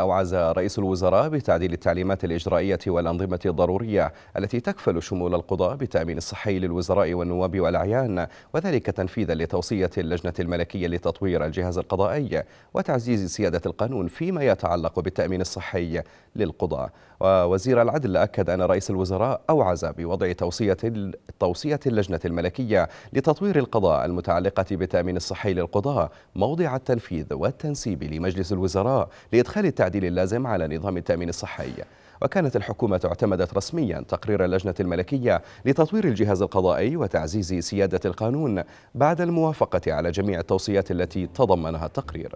أوعز رئيس الوزراء بتعديل التعليمات الإجرائية والأنظمة الضرورية التي تكفل شمول القضاء بالتأمين الصحي للوزراء والنواب والأعيان وذلك تنفيذا لتوصية اللجنة الملكية لتطوير الجهاز القضائي وتعزيز سيادة القانون فيما يتعلق بالتأمين الصحي للقضاء ووزير العدل أكد أن رئيس الوزراء أوعز بوضع توصية توصية اللجنة الملكية لتطوير القضاء المتعلقة بالتأمين الصحي للقضاء موضع التنفيذ والتنسيب لمجلس الوزراء لإدخال التعديل اللازم على نظام التأمين الصحي وكانت الحكومة اعتمدت رسميا تقرير اللجنة الملكية لتطوير الجهاز القضائي وتعزيز سيادة القانون بعد الموافقة على جميع التوصيات التي تضمنها التقرير